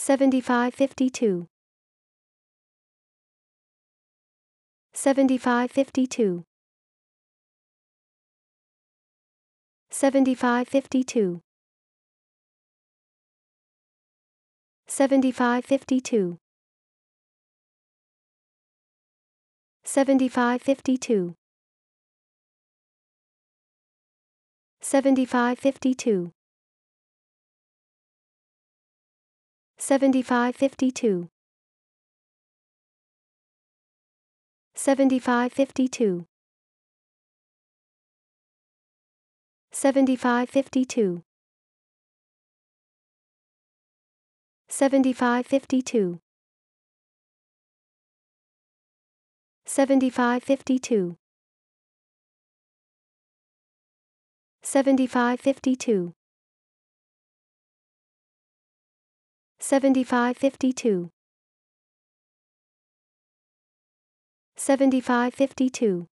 7552 7552 7552 7552 7552 7552 7552 7552 7552 7552 7552 7552 7552 7552